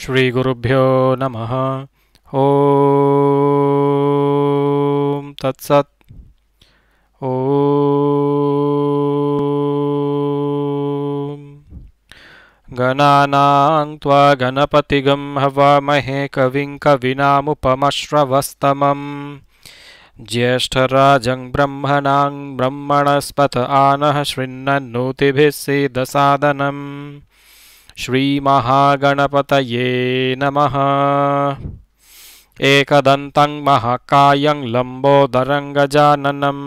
श्रीगुरुभ्यो नमः तत्सत् ॐ गणानां त्वा गणपतिगं हवामहे कविं कविनामुपमश्रवस्तमम् ज्येष्ठराजं ब्रह्मणां ब्रह्मणस्पत आनः श्रृन्नोतिभिः सीदसादनम् श्रीमहागणपतये नमः एकदन्तं महाकायं लम्बोदरङ्गजाननं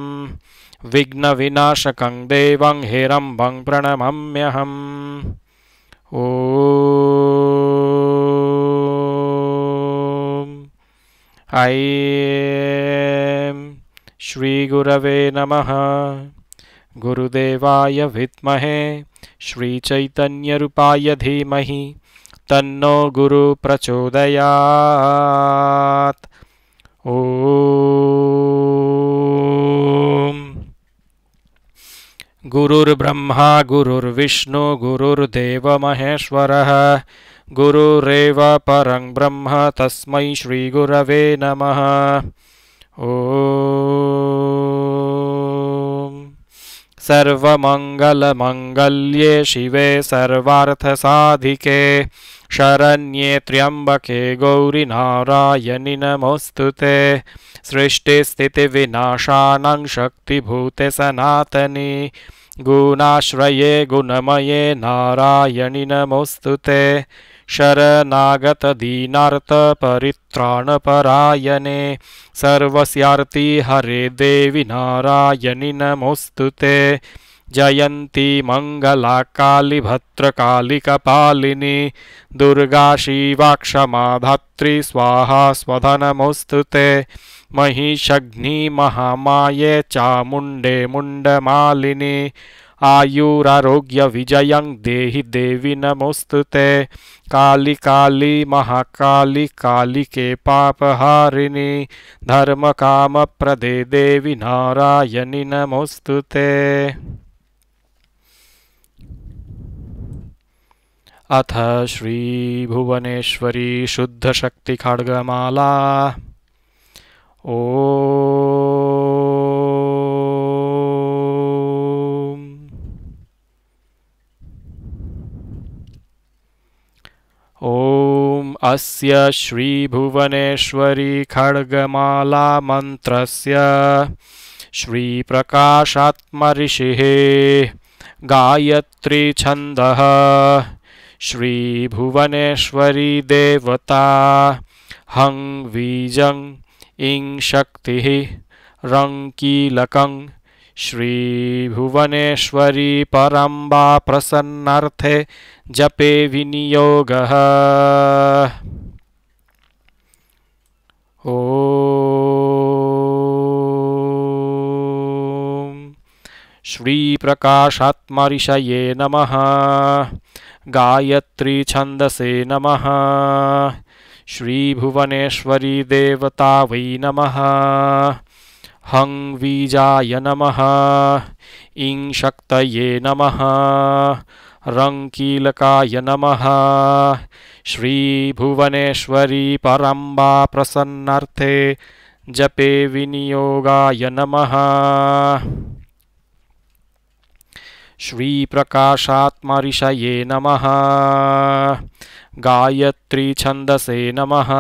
विघ्नविनाशकं देवं हिरम्भं प्रणमम्यहम् ऐ श्रीगुरवे नमः गुरुदेवाय विद्महे श्रीचैतन्यरूपाय धीमहि तन्नो गुरुप्रचोदयात् ॐ गुरुर्ब्रह्मा गुरुर्विष्णु गुरुर्देवमहेश्वरः गुरुरेव परं ब्रह्म तस्मै श्रीगुरवे नमः ओ सर्वमङ्गलमङ्गल्ये शिवे सर्वार्थसाधिके शरण्ये त्र्यम्बके गौरि नारायणि नमोऽस्तु ते सृष्टिस्थितिविनाशानं शक्तिभूते सनातनि गुणाश्रये गुणमये नारायणि नमोऽस्तु ते शरनागतदीनार्तपरित्राणपरायणे सर्वस्यार्ति हरे देवि नारायणि नमोऽस्तु ते जयन्ती शिवाक्षमा दुर्गाशीवाक्षमाधातृ स्वाहा स्वधनमोऽस्तु ते महिषघ्नि महामाये चामुण्डे मुण्डमालिनि विजय देहि देवी नमोऽस्तुते काली काली महाकाली कालिके पापहारिणि धर्मकामप्रदे देवि देवी नारायणी ते अथ श्रीभुवनेश्वरी खड़गमाला ओ अस्य मंत्रस्य श्री प्रकाशात्मऋषि गायत्री श्री भुवनेश्वरी देवता हंग वीजं इंग शक्तिः रंकीलकं श्रीभुवनेश्वरी परम्बा प्रसन्नार्थे प्रसन्नर्थे जपे विनियोगः ॐ श्रीप्रकाशात्मरिषये नमः गायत्री नमः श्रीभुवनेश्वरी देवता वै नमः हं वीजाय नमः इं शक्तये नमः रङ्कीलकाय नमः श्रीभुवनेश्वरी प्रसन्नर्थे जपे विनियोगाय नमः श्रीप्रकाशात्मरिषये नमः गायत्री नमः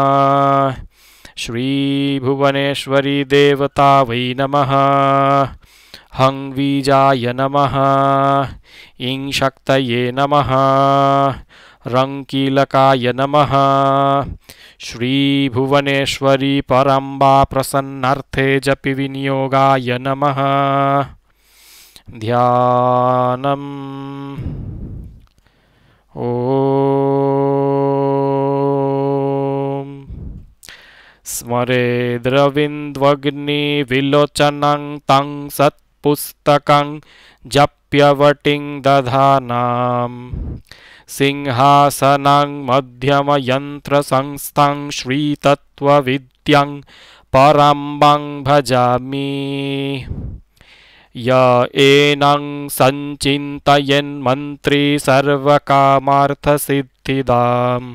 देवता वै नमः हंवीजाय नमः ईं शक्तये नमः रङ्कीलकाय नमः श्रीभुवनेश्वरी परम्बाप्रसन्नार्थे जपि विनियोगाय नमः ध्यानम् स्मरे विलोचनं तं सत्पुस्तकं जप्यवटिं दधानाम् सिंहासनं मध्यमयन्त्रसंस्थां श्रीतत्त्वविद्यं परम्बं भजामि य एनं सञ्चिन्तयन्मन्त्री सर्वकामार्थसिद्धिदाम्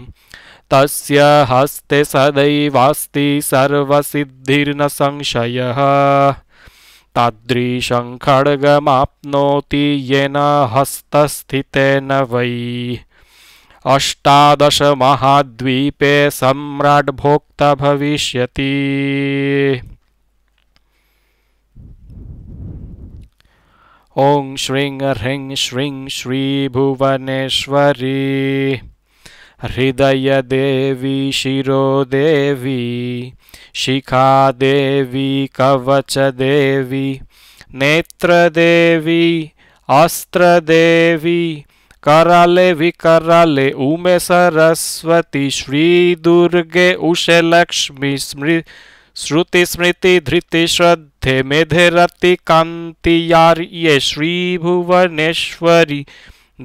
तस्य हस्ते सदैवास्ति सर्वसिद्धिर्न संशयः तादृशं खड्गमाप्नोति येन हस्तस्थितेन वै अष्टादशमहाद्वीपे सम्राट् भोक्ता भविष्यति ॐ श्रीं ह्रीं श्रीं श्रीभुवनेश्वरी हृदय देवी शिरो देवी शिखा देवी कवच देवी नेत्र देवी अस्त्र देवी करले विकरले उमे सरस्वती श्री दुर्गे उषे लक्ष्मी स्मृ श्रुति स्मृति धृति श्रद्धे मेधे रति कांति यार ये श्री भुवनेश्वरी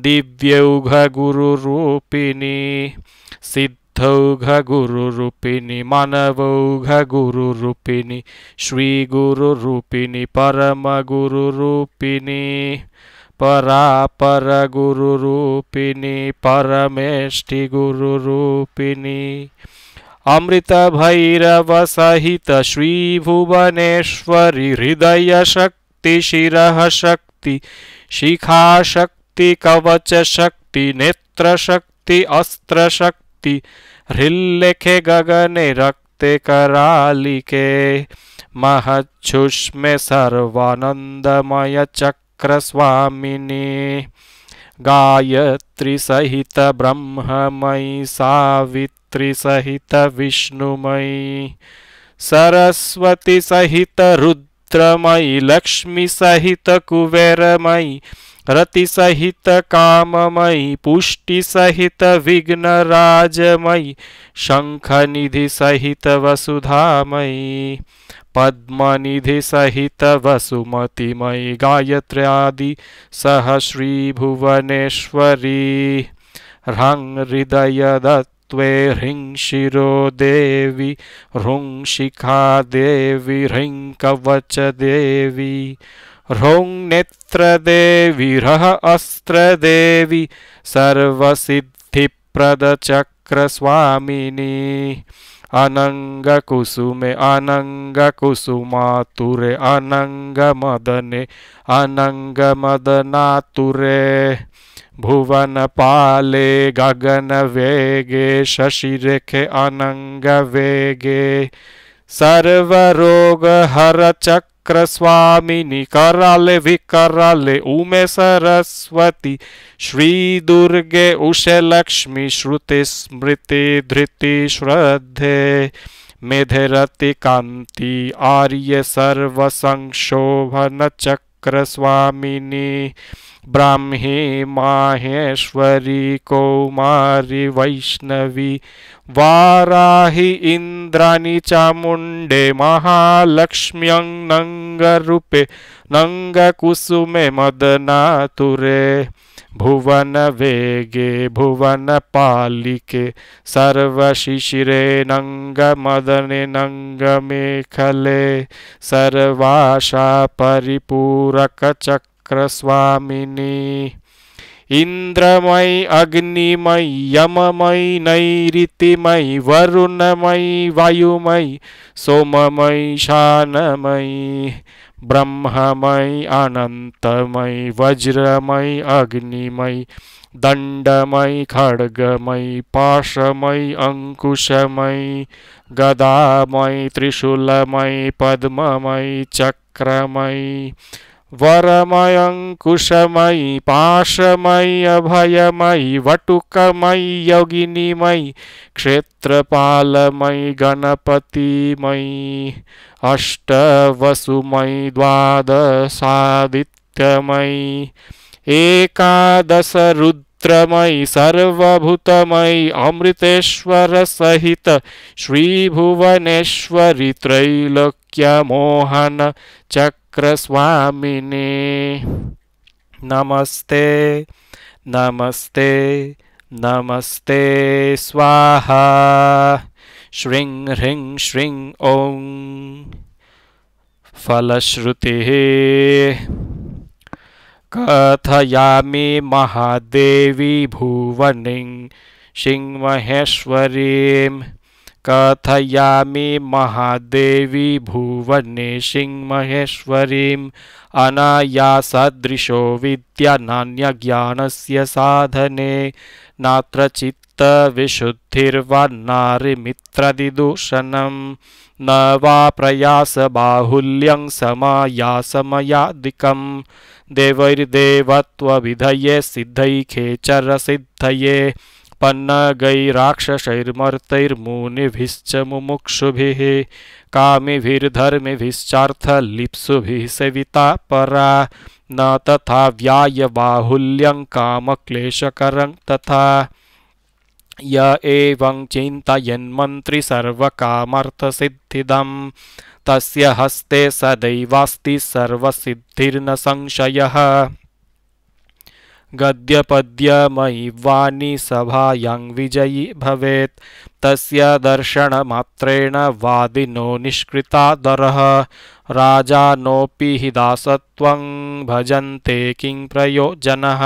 दिव्यौघगुरुरूपिणी सिद्धौघगुरुरूपिणी मानवौघगुरुरूपिणी श्रीगुरुरूपिणी परमगुरुरूपिणी परापरगुरुरूपिणी परमेष्टिगुरुरूपिणी अमृत भैरव सहित श्री भुवनेश्वरी हृदय शक्ति शिरा शक्ति शिखा शक्ति शक्ति कवच शक्ति नेत्र शक्ति अस्त्र शक्ति हृल्लेखे गगने रक्त करालिके महच्छुष्मे चक्र चक्रस्वामिनी गायत्री सहित ब्रह्ममयी सावित्री सहित विष्णुमयी सरस्वती सहित रुद्रमयी लक्ष्मी सहित कुबेरमयी रति सहित काममयी पुष्टि सहित विघ्न राजमयी शंख निधि सहित वसुधामयी पद्मनिधि निधि सहित वसुमतिमयी गायत्री आदि सह श्री भुवनेश्वरी ह्रं हृदय दत्त्वे ह्रीं शिरो देवी ह्रूं शिखा देवी ह्रीं कवच देवी ह्रौं नेत्रदेवीरः अस्त्रदेवी सर्वसिद्धिप्रदचक्रस्वामिनी अनङ्गकुसुमे अनङ्गकुसुमातुरे अनङ्गमदने अनङ्गमदनातुरे भुवनपाले गगनवेगे शशिरेखे अनङ्गवेगे सर्वरोगहरचक्र चक्र स्वामिनी कराले विकराले उमे सरस्वती श्री दुर्गे उषे लक्ष्मी श्रुति स्मृति धृति श्रद्धे मेधेरति कांति आर्य सर्व संशोभन चक्र स्वामिनी ब्राह्मी माहेश्वरी कौमारी वैष्णवी वाराहि इन्द्राणि चामुण्डे महालक्ष्म्यं नङ्गरूपे नङ्गकुसुमे मदनातुरे भुवनवेगे नंग मदने नंग मेखले सर्वाशा परिपूरकचक्र चक्रस्वामिनी इंद्रमय अग्निमय यममयि नैरितिमयि वरुणमयि वायुमय सोममयि शानमयि ब्रह्ममयि अनन्तमयि वज्रमय अग्निमय दंडमय खड्गमयि पाशमय अंकुशमय गदामयि त्रिशूलमयि पद्ममयि चक्रमय वरमयं कुशमयि पाशमयि अभयमयि वटुकमयि योगिनीमयि क्षेत्रपालमयि गणपतिमयि अष्टवसुमयि द्वादशादित्यमयि एकादशरुद्र पुत्रमयि सर्वभूतमयि अमृतेश्वरसहित श्रीभुवनेश्वरि त्रैलोक्यमोहन चक्र वक्रस्वामिने नमस्ते नमस्ते नमस्ते स्वाहा श्रीं ह्रीं श्रीं ॐ फलश्रुतिः कथयामि महादेवी भुवनी भुवनिं महेश्वरी कथयामि महादेवी भुवने सिंहमहेश्वरीम् अनायासदृशो विद्या नान्यज्ञानस्य साधने नात्र चित्तविशुद्धिर्वा नारिमित्रदिदूषणं न वा प्रयासबाहुल्यं समायासमयादिकं देवैर्देवत्वभिधये सिद्धैखेचरसिद्धये पन्नगैराक्षसैर्मर्तैर्मुनिभिश्च मुमुक्षुभिः कामिभिर्धर्मिभिश्चार्थलिप्सुभिः सविता परा न तथा व्यायबाहुल्यं कामक्लेशकरं तथा य एवं चिन्तयन्मन्त्रिसर्वकामर्थसिद्धिदं तस्य हस्ते सदैवास्ति सर्वसिद्धिर्न संशयः गद्यपद्यमयि वाणी सभायां विजयी भवेत् तस्य दर्शनमात्रेण वादिनो निष्कृतादरः राजानोऽपि हि दासत्वं भजन्ते किं प्रयोजनः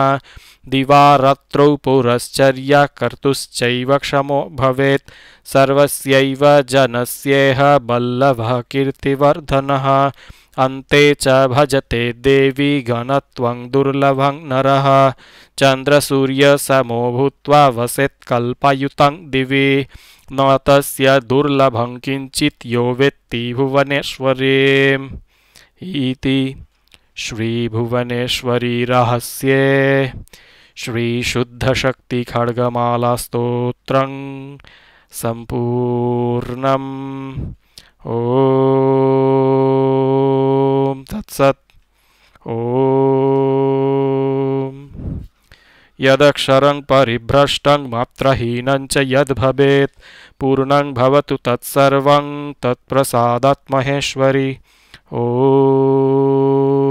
दिवारत्रौ पुरश्चर्या कर्तुश्चैव क्षमो भवेत् सर्वस्यैव जनस्येह बल्लभः कीर्तिवर्धनः अन्ते च भजते देवी घनत्वं दुर्लभं नरः चंद्र सूर्य चन्द्रसूर्यसमो भूत्वा कल्पयुत दिवे न तस्य दुर्लभं किञ्चित् यो वेत्ति भुवनेश्वरे इति श्रीभुवनेश्वरीरहस्ये श्रीशुद्धशक्तिखड्गमालास्तोत्रं सम्पूर्णम् ओ यदक्षर परिभ्रष्टं मात्रहीनं च यद्भवेत् पूर्णं भवतु ओ